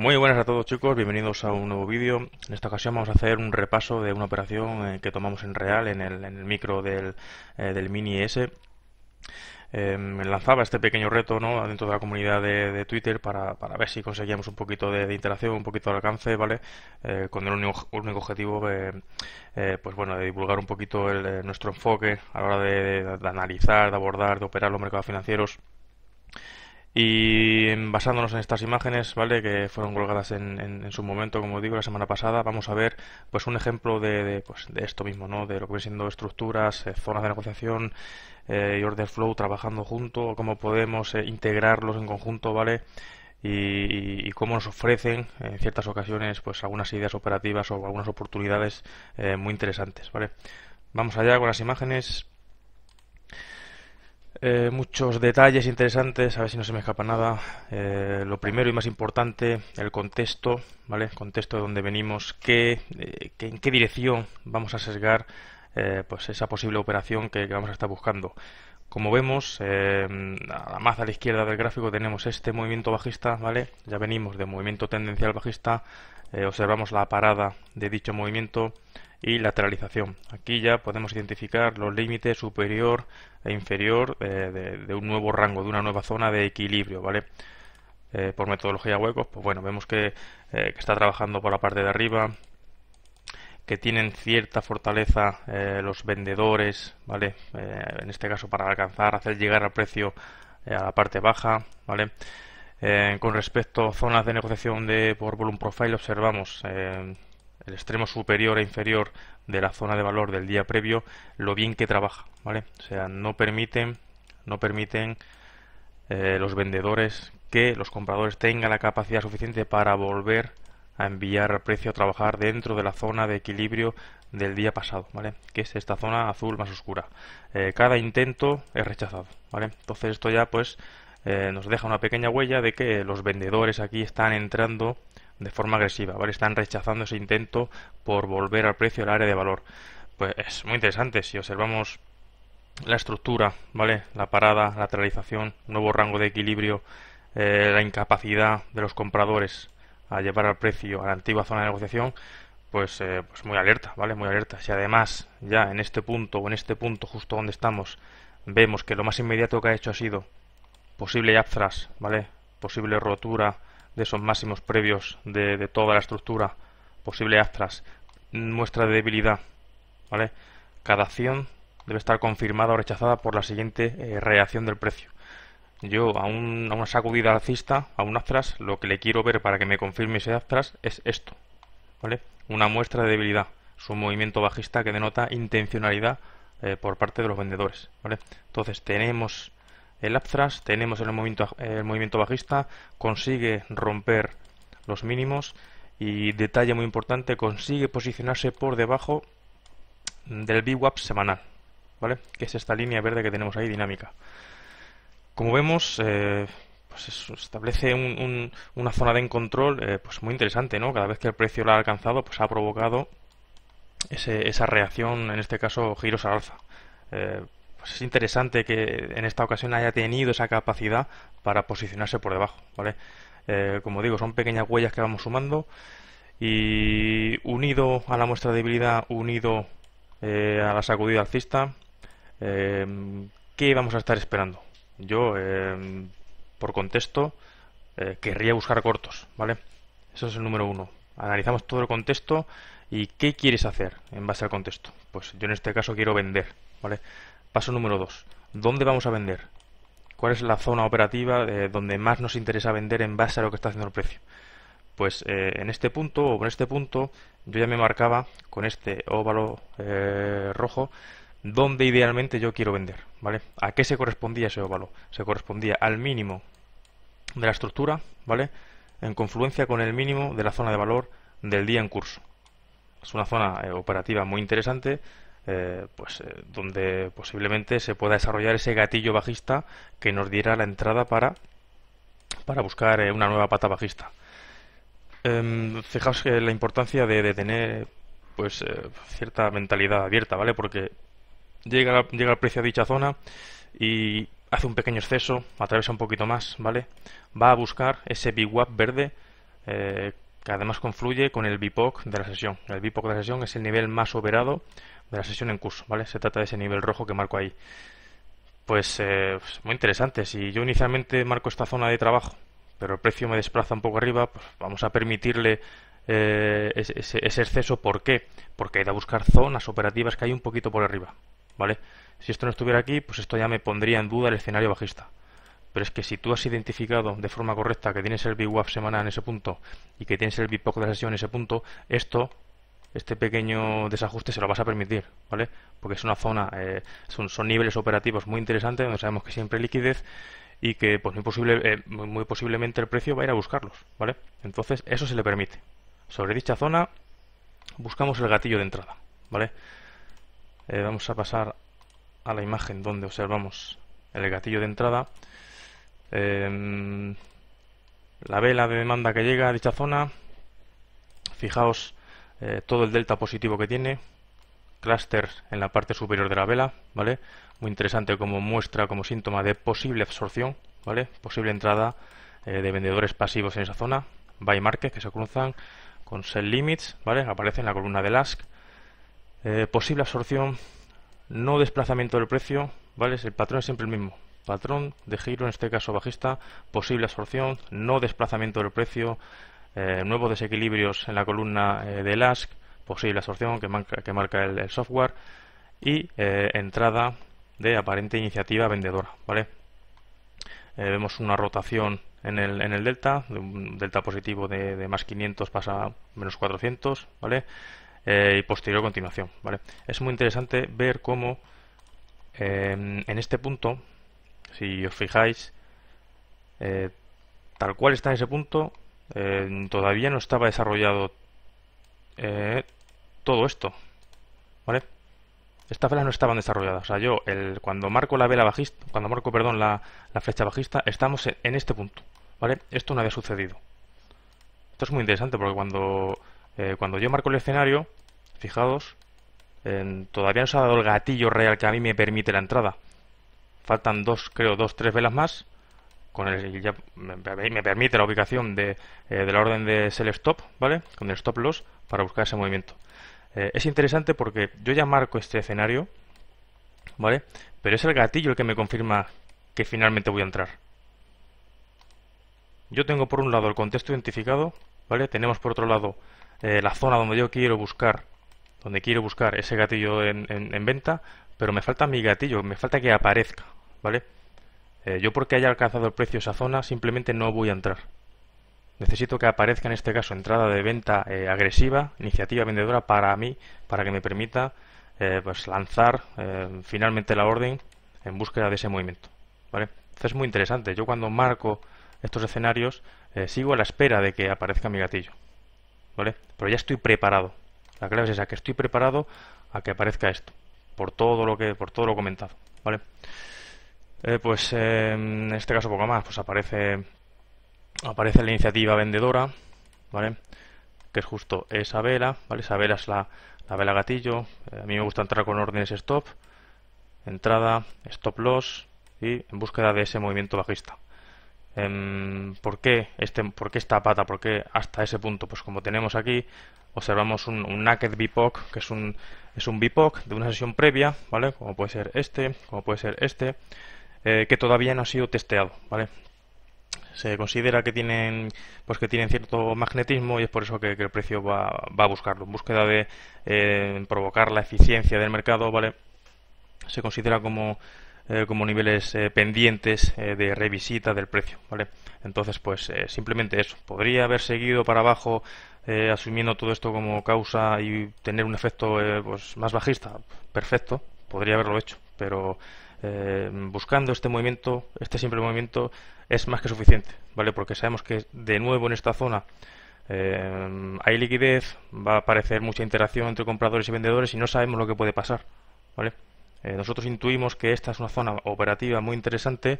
Muy buenas a todos chicos, bienvenidos a un nuevo vídeo. En esta ocasión vamos a hacer un repaso de una operación eh, que tomamos en real en el, micro eh, del, Mini S. Em, lanzaba este pequeño reto dentro de la comunidad de, Twitter para, ver si conseguíamos un poquito de, interacción, un poquito de alcance, ¿vale? Eh, con el único, único objetivo, pues bueno, de divulgar un poquito nuestro enfoque a la hora de, analizar, de abordar, de operar los mercados financieros y basándonos en estas imágenes, ¿vale? Que fueron colgadas en, su momento, como digo, la semana pasada, vamos a ver pues un ejemplo de, pues, de esto mismo, ¿no? De lo que vienen siendo estructuras, eh, zonas de negociación eh, y order flow trabajando junto, cómo podemos eh, integrarlos en conjunto, ¿vale? Y, y, cómo nos ofrecen en ciertas ocasiones pues algunas ideas operativas o algunas oportunidades muy interesantes, ¿vale? Vamos allá con las imágenes. Eh, muchos detalles interesantes, a ver si no se me escapa nada. Eh, lo primero y más importante, el contexto, ¿vale? Contexto de dónde venimos, qué, eh, en qué dirección vamos a sesgar pues esa posible operación que, vamos a estar buscando. Como vemos, más a la izquierda del gráfico tenemos este movimiento bajista, ¿vale? Ya venimos de movimiento tendencial bajista, observamos la parada de dicho movimiento, y lateralización. Aquí ya podemos identificar los límites superior e inferior eh, de, un nuevo rango, de una nueva zona de equilibrio, ¿vale? Eh, por metodología huecos, pues bueno, vemos eh, que, está trabajando por la parte de arriba, que tienen cierta fortaleza los vendedores, ¿vale? en este caso para alcanzar, hacer llegar al precio a la parte baja, ¿vale? con respecto a zonas de negociación de por volume profile observamos el extremo superior e inferior de la zona de valor del día previo, lo bien que trabaja, ¿vale? O sea, no permiten, no permiten eh, los vendedores que los compradores tengan la capacidad suficiente para volver a enviar precio a trabajar dentro de la zona de equilibrio del día pasado, ¿vale? Que es esta zona azul más oscura. Eh, cada intento es rechazado, ¿vale? Entonces esto ya pues eh, nos deja una pequeña huella de que los vendedores aquí están entrando de forma agresiva, ¿vale? Están rechazando ese intento por volver al precio al área de valor. Pues es muy interesante, si observamos la estructura, ¿vale? La parada, lateralización, nuevo rango de equilibrio, eh, la incapacidad de los compradores a llevar al precio a la antigua zona de negociación, pues, eh, pues, muy alerta, ¿vale? Muy alerta. Si además ya en este punto o en este punto justo donde estamos vemos que lo más inmediato que ha hecho ha sido posible upthrust, ¿vale? Posible rotura de esos máximos previos de, toda la estructura, posible astras, muestra de debilidad, ¿vale? Cada acción debe estar confirmada o rechazada por la siguiente eh, reacción del precio. Yo a, una sacudida alcista, a un Astras, lo que le quiero ver para que me confirme ese Astras es esto, ¿vale? Una muestra de debilidad, su movimiento bajista que denota intencionalidad eh, por parte de los vendedores, ¿vale? Entonces tenemos el upthrust, tenemos el movimiento, el movimiento bajista, consigue romper los mínimos y detalle muy importante, consigue posicionarse por debajo del VWAP semanal, ¿vale? Que es esta línea verde que tenemos ahí, dinámica. Como vemos, eh, pues establece una zona de control eh, pues muy interesante, ¿no? Cada vez que el precio la ha alcanzado, pues ha provocado esa reacción, en este caso, giros al alza. Eh, pues es interesante que en esta ocasión haya tenido esa capacidad para posicionarse por debajo, ¿vale? Eh, como digo, son pequeñas huellas que vamos sumando y unido a la muestra de debilidad, unido eh, a la sacudida alcista, eh, ¿qué vamos a estar esperando? Yo, por contexto, querría buscar cortos, ¿vale? Eso es el número uno. Analizamos todo el contexto y qué quieres hacer en base al contexto. Pues yo en este caso quiero vender, ¿vale? Paso número 2. ¿Dónde vamos a vender? ¿Cuál es la zona operativa eh, donde más nos interesa vender en base a lo que está haciendo el precio? Pues eh, en este punto o en este punto yo ya me marcaba con este óvalo eh, rojo dónde idealmente yo quiero vender, ¿vale? ¿A qué se correspondía ese óvalo? Se correspondía al mínimo de la estructura, ¿vale? En confluencia con el mínimo de la zona de valor del día en curso. Es una zona operativa muy interesante eh, pues eh, donde posiblemente se pueda desarrollar ese gatillo bajista que nos diera la entrada para, para buscar eh, una nueva pata bajista. Em, fijaos que la importancia de, tener pues cierta mentalidad abierta, ¿vale? Porque llega, llega el precio a dicha zona y hace un pequeño exceso, atraviesa un poquito más, ¿vale? Va a buscar ese BWAP verde que además confluye con el BIPOC de la sesión. El BIPOC de la sesión es el nivel más operado de la sesión en curso, ¿vale? Se trata de ese nivel rojo que marco ahí. Pues, eh, pues, muy interesante. Si yo inicialmente marco esta zona de trabajo, pero el precio me desplaza un poco arriba, pues vamos a permitirle eh, ese, exceso. ¿Por qué? Porque hay que buscar zonas operativas que hay un poquito por arriba, ¿vale? Si esto no estuviera aquí, pues esto ya me pondría en duda el escenario bajista. Pero es que si tú has identificado de forma correcta que tienes el VWAP semana en ese punto y que tienes el BIPOC de la sesión en ese punto, esto este pequeño desajuste se lo vas a permitir, ¿vale? Porque es una zona, eh, son, son, niveles operativos muy interesantes donde sabemos que siempre hay liquidez y que pues muy, posible, eh, muy posiblemente el precio va a ir a buscarlos, ¿vale? Entonces eso se le permite. Sobre dicha zona buscamos el gatillo de entrada, ¿vale? Eh, vamos a pasar a la imagen donde observamos el gatillo de entrada. Em, la vela de demanda que llega a dicha zona. Fijaos eh, todo el delta positivo que tiene, clusters en la parte superior de la vela, ¿vale? Muy interesante como muestra, como síntoma de posible absorción, ¿vale? Posible entrada eh, de vendedores pasivos en esa zona, buy market que se cruzan con sell limits, ¿vale? Aparece en la columna de LASK eh, posible absorción, no desplazamiento del precio, ¿vale? El patrón es siempre el mismo. Patrón de giro, en este caso bajista, posible absorción, no desplazamiento del precio, eh, nuevos desequilibrios en la columna eh, de del ASC, posible absorción que marca, que marca el, software y eh, entrada de aparente iniciativa vendedora. ¿vale? vemos una rotación en el, delta, de un delta positivo de, más 500 pasa menos 400, ¿vale? y posterior continuación, ¿vale? Es muy interesante ver cómo en este punto, si os fijáis, tal cual está en ese punto, eh, todavía no estaba desarrollado eh, todo esto, ¿vale? Estas velas no estaban desarrolladas. O sea, yo el, cuando marco la vela bajista, cuando marco, perdón, la, flecha bajista, estamos en, este punto, ¿vale? Esto no había sucedido. Esto es muy interesante porque cuando, eh, cuando yo marco el escenario, fijados, todavía no se ha dado el gatillo real que a mí me permite la entrada. Faltan dos, creo, dos, tres velas más con el me, permite la ubicación de, eh, de, la orden de sell stop, ¿vale? Con el stop loss para buscar ese movimiento. Eh, es interesante porque yo ya marco este escenario, ¿vale? Pero es el gatillo el que me confirma que finalmente voy a entrar. Yo tengo por un lado el contexto identificado, ¿vale? Tenemos por otro lado eh, la zona donde yo quiero buscar, donde quiero buscar ese gatillo en, en, en venta, pero me falta mi gatillo, me falta que aparezca, ¿vale? Eh, yo porque haya alcanzado el precio esa zona simplemente no voy a entrar. Necesito que aparezca en este caso entrada de venta eh, agresiva, iniciativa vendedora para mí, para que me permita eh, pues lanzar finalmente la orden en búsqueda de ese movimiento. ¿vale? es muy interesante. Yo cuando marco estos escenarios sigo a la espera de que aparezca mi gatillo. ¿vale? Pero ya estoy preparado. La clave es esa, que estoy preparado a que aparezca esto. Por todo lo que, por todo lo comentado. ¿vale? Eh, pues eh, en este caso poco más, pues aparece aparece la iniciativa vendedora, ¿vale? Que es justo esa vela, ¿vale? Esa vela es la, la vela gatillo. Eh, a mí me gusta entrar con órdenes stop, entrada, stop loss y en búsqueda de ese movimiento bajista. Em, ¿Por qué, este, ¿Por qué esta pata? ¿Por qué hasta ese punto? Pues como tenemos aquí, observamos un, Naked BIPOC, que es un, es un BIPOC de una sesión previa, ¿vale? Como puede ser este, como puede ser este. Eh, que todavía no ha sido testeado, ¿vale? Se considera que tienen, pues que tienen cierto magnetismo y es por eso que, el precio va, va, a buscarlo. En búsqueda de eh, provocar la eficiencia del mercado, ¿vale? Se considera como, eh, como niveles pendientes de revisita del precio, ¿vale? Entonces, pues simplemente eso. Podría haber seguido para abajo asumiendo todo esto como causa y tener un efecto pues más bajista, perfecto, podría haberlo hecho, pero eh, buscando este movimiento, este simple movimiento, es más que suficiente, ¿vale? Porque sabemos que de nuevo en esta zona eh, hay liquidez, va a aparecer mucha interacción entre compradores y vendedores y no sabemos lo que puede pasar, ¿vale? Eh, nosotros intuimos que esta es una zona operativa muy interesante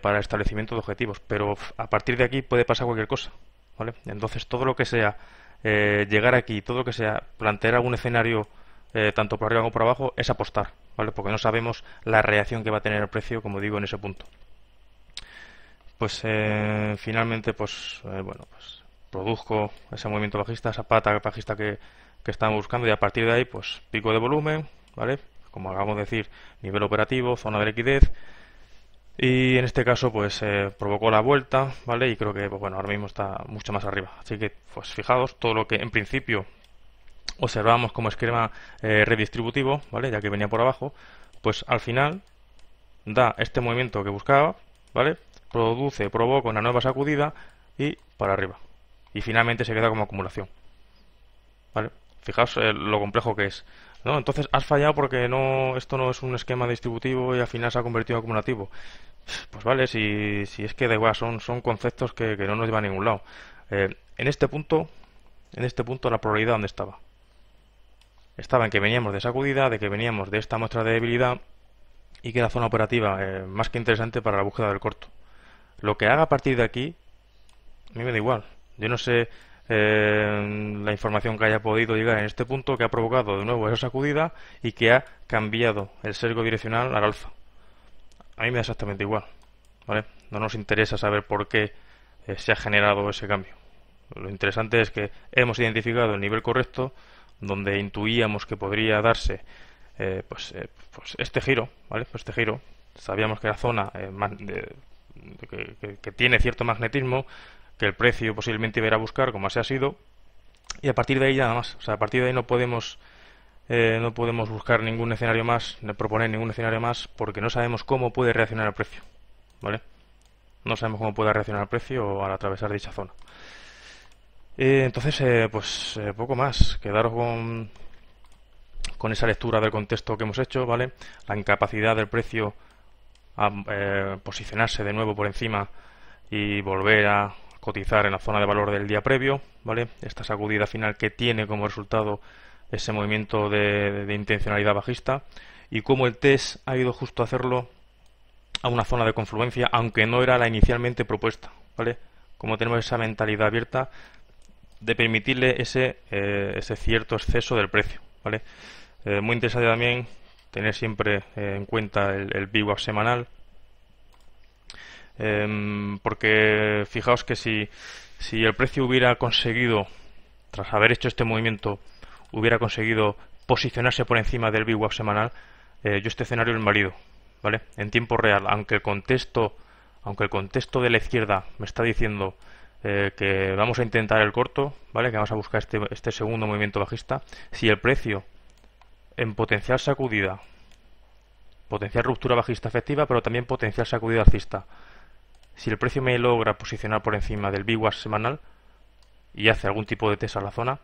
para el establecimiento de objetivos, pero a partir de aquí puede pasar cualquier cosa, ¿vale? Entonces todo lo que sea llegar aquí, todo lo que sea plantear algún escenario eh, tanto por arriba como por abajo, es apostar, ¿vale? Porque no sabemos la reacción que va a tener el precio, como digo, en ese punto. Pues eh, finalmente, pues eh, bueno, pues produzco ese movimiento bajista, esa pata bajista que, que estamos buscando y a partir de ahí, pues pico de volumen, ¿vale? Como acabamos decir, nivel operativo, zona de liquidez, y en este caso pues provocó la vuelta vale y creo que pues, bueno ahora mismo está mucho más arriba así que pues fijaos todo lo que en principio observamos como esquema eh, redistributivo, ¿vale? Ya que venía por abajo, pues al final da este movimiento que buscaba, ¿vale? Produce, provoca una nueva sacudida y para arriba. Y finalmente se queda como acumulación. Fijaos eh, lo complejo que es. ¿No? Entonces has fallado porque no, esto no es un esquema distributivo y al final se ha convertido en acumulativo. Pues vale, si, es que da igual, son, son conceptos que, no nos llevan a ningún lado. Eh, en este punto, en este punto la probabilidad dónde estaba estaba en que veníamos de sacudida, de que veníamos de esta muestra de debilidad y que la zona operativa es más que interesante para la búsqueda del corto. Lo que haga a partir de aquí, a mí me da igual. Yo no sé eh, la información que haya podido llegar en este punto que ha provocado de nuevo esa sacudida y que ha cambiado el cerco direccional al alfa. A mí me da exactamente igual. No nos interesa saber por qué eh, se ha generado ese cambio. Lo interesante es que hemos identificado el nivel correcto donde intuíamos que podría darse eh, pues, eh, pues, este giro, ¿vale? Pues este giro, sabíamos que era zona eh, que, tiene cierto magnetismo, que el precio posiblemente iba a buscar, como así ha sido, y a partir de ahí nada más, o sea, a partir de ahí no podemos no podemos buscar ningún escenario más, proponer ningún escenario más, porque no sabemos cómo puede reaccionar el precio, ¿vale? No sabemos cómo puede reaccionar el precio al atravesar dicha zona entonces, eh, pues eh, poco más. Quedaros con, esa lectura del contexto que hemos hecho, ¿vale? La incapacidad del precio a eh, posicionarse de nuevo por encima y volver a cotizar en la zona de valor del día previo, ¿vale? Esta sacudida final que tiene como resultado ese movimiento de, intencionalidad bajista y cómo el test ha ido justo a hacerlo a una zona de confluencia, aunque no era la inicialmente propuesta, ¿vale? Como tenemos esa mentalidad abierta, de permitirle ese, eh, ese cierto exceso del precio. ¿vale? Eh, muy interesante también tener siempre eh, en cuenta el, el semanal, em, porque fijaos que si, el precio hubiera conseguido, tras haber hecho este movimiento, hubiera conseguido posicionarse por encima del VWAP semanal, yo este escenario es marido ¿vale? En tiempo real, aunque el contexto, aunque el contexto de la izquierda me está diciendo eh, que vamos a intentar el corto, ¿vale? Que vamos a buscar este, este segundo movimiento bajista. Si el precio en potencial sacudida, potencial ruptura bajista efectiva, pero también potencial sacudida alcista. Si el precio me logra posicionar por encima del VWAS semanal y hace algún tipo de test a la zona,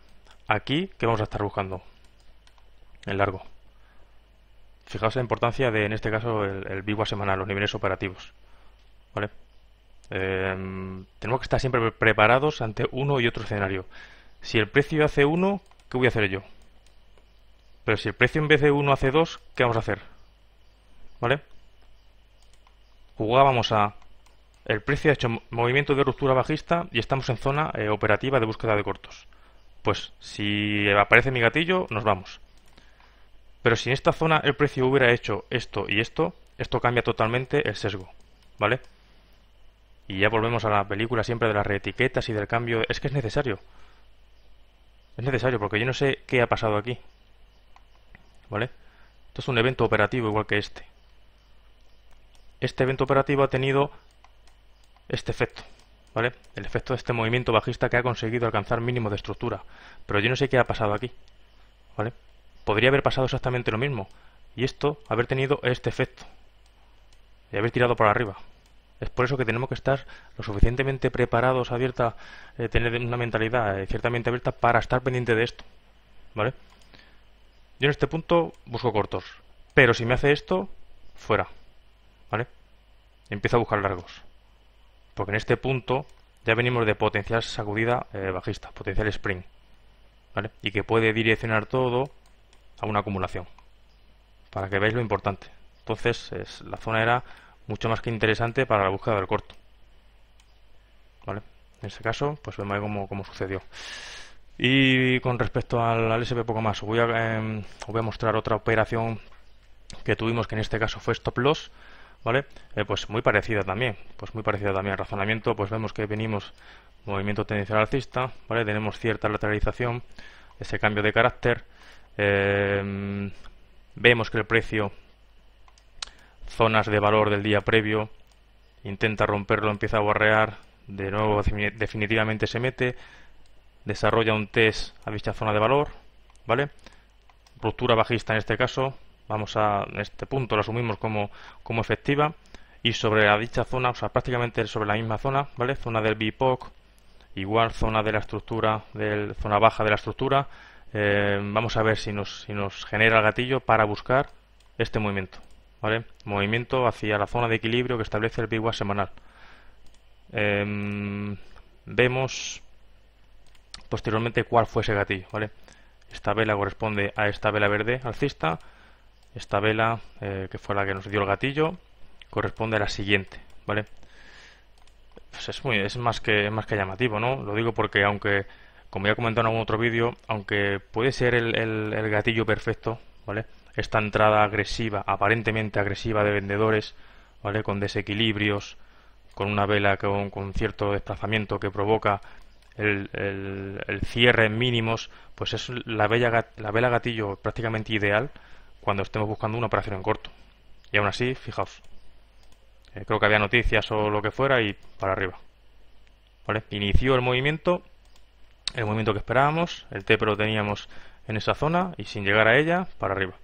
aquí, que vamos a estar buscando? El largo. Fijaos la importancia de, en este caso, el, el semanal, los niveles operativos. ¿Vale? Em, tenemos que estar siempre preparados ante uno y otro escenario. Si el precio hace uno, ¿qué voy a hacer yo? Pero si el precio en vez de uno hace 2, ¿qué vamos a hacer? ¿Vale? Jugábamos a... El precio ha hecho movimiento de ruptura bajista y estamos en zona eh, operativa de búsqueda de cortos. Pues si aparece mi gatillo, nos vamos. Pero si en esta zona el precio hubiera hecho esto y esto, esto cambia totalmente el sesgo. ¿Vale? Y ya volvemos a la película siempre de las reetiquetas y del cambio. Es que es necesario. Es necesario porque yo no sé qué ha pasado aquí. ¿Vale? Esto es un evento operativo igual que este. Este evento operativo ha tenido este efecto. ¿Vale? El efecto de este movimiento bajista que ha conseguido alcanzar mínimo de estructura. Pero yo no sé qué ha pasado aquí. ¿Vale? Podría haber pasado exactamente lo mismo. Y esto, haber tenido este efecto. Y haber tirado para arriba. Es por eso que tenemos que estar lo suficientemente preparados, abierta, eh, tener una mentalidad eh, ciertamente abierta para estar pendiente de esto. ¿Vale? Yo en este punto busco cortos, pero si me hace esto, fuera. ¿Vale? Empiezo a buscar largos. Porque en este punto ya venimos de potencial sacudida eh, bajista, potencial spring. ¿Vale? Y que puede direccionar todo a una acumulación. Para que veáis lo importante. Entonces, es, la zona era mucho más que interesante para la búsqueda del corto. ¿Vale? En este caso, pues vemos cómo, cómo sucedió. Y con respecto al, SP poco más, voy, a, em, voy a mostrar otra operación que tuvimos, que en este caso fue stop loss, ¿vale? Eh, pues muy parecida también, pues muy parecida también. Razonamiento, pues vemos que venimos movimiento tendencial alcista, ¿vale? Tenemos cierta lateralización, ese cambio de carácter. Em, vemos que el precio zonas de valor del día previo, intenta romperlo, empieza a borrear, de nuevo definitivamente se mete, desarrolla un test a dicha zona de valor, ¿vale? Ruptura bajista en este caso, vamos a este punto lo asumimos como, como efectiva y sobre la dicha zona, o sea, prácticamente sobre la misma zona, ¿vale? Zona del BIPOC, igual zona de la estructura, del, zona baja de la estructura, eh, vamos a ver si nos, si nos genera el gatillo para buscar este movimiento. Movimiento hacia la zona de equilibrio que establece el VWAP semanal. Em, vemos posteriormente cuál fue ese gatillo, ¿vale? Esta vela corresponde a esta vela verde alcista, esta vela eh, que fue la que nos dio el gatillo corresponde a la siguiente, ¿vale? Pues es, muy, es, más que, más que llamativo, ¿no? Lo digo porque aunque, como ya he comentado en algún otro vídeo, aunque puede ser el, el gatillo perfecto, ¿vale? esta entrada agresiva, aparentemente agresiva de vendedores, ¿vale? Con desequilibrios, con una vela con, cierto desplazamiento que provoca el, cierre en mínimos, pues es la, bella, la vela gatillo prácticamente ideal cuando estemos buscando una operación en corto. Y aún así, fijaos, eh, creo que había noticias o lo que fuera y para arriba. Inició el movimiento, el movimiento que esperábamos, el T lo teníamos en esa zona y sin llegar a ella, para arriba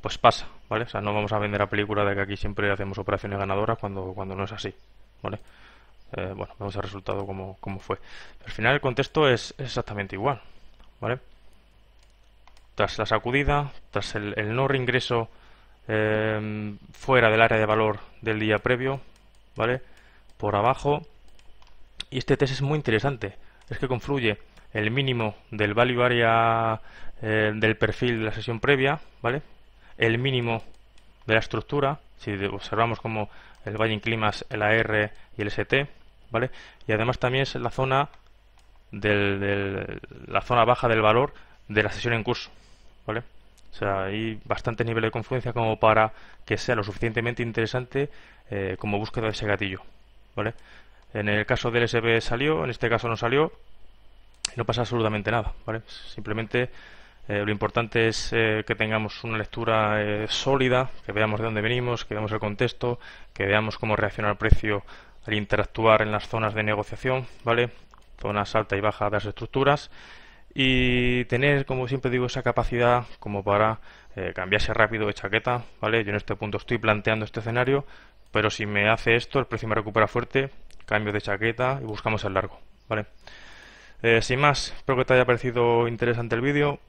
pues pasa, ¿vale? O sea, no vamos a vender la película de que aquí siempre hacemos operaciones ganadoras cuando, cuando no es así, ¿vale? Eh, bueno, vemos el resultado como, como fue. al final el contexto es, exactamente igual, ¿vale? Tras la sacudida, tras el, no reingreso em, fuera del área de valor del día previo, ¿vale? Por abajo. Y este test es muy interesante. Es que confluye el mínimo del value area eh, del perfil de la sesión previa, ¿vale? el mínimo de la estructura, si observamos como el valle en climas el AR y el ST, ¿vale? Y además también es la zona del, la zona baja del valor de la sesión en curso, ¿vale? O sea, hay bastante nivel de confluencia como para que sea lo suficientemente interesante eh, como búsqueda de ese gatillo, ¿vale? En el caso del SB salió, en este caso no salió, no pasa absolutamente nada, ¿vale? Simplemente eh, lo importante es eh, que tengamos una lectura eh, sólida, que veamos de dónde venimos, que veamos el contexto, que veamos cómo reacciona el precio al interactuar en las zonas de negociación, ¿vale? Zonas alta y baja de las estructuras. Y tener, como siempre digo, esa capacidad como para cambiarse rápido de chaqueta, ¿vale? Yo en este punto estoy planteando este escenario, pero si me hace esto, el precio me recupera fuerte, cambio de chaqueta y buscamos el largo, ¿vale? sin más, espero que te haya parecido interesante el vídeo.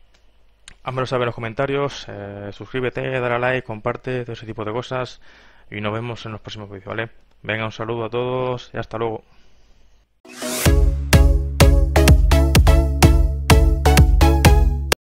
Házmelo saber en los comentarios, eh, suscríbete, dale a like, comparte, todo ese tipo de cosas. Y nos vemos en los próximos vídeos, ¿vale? Venga, un saludo a todos y hasta luego.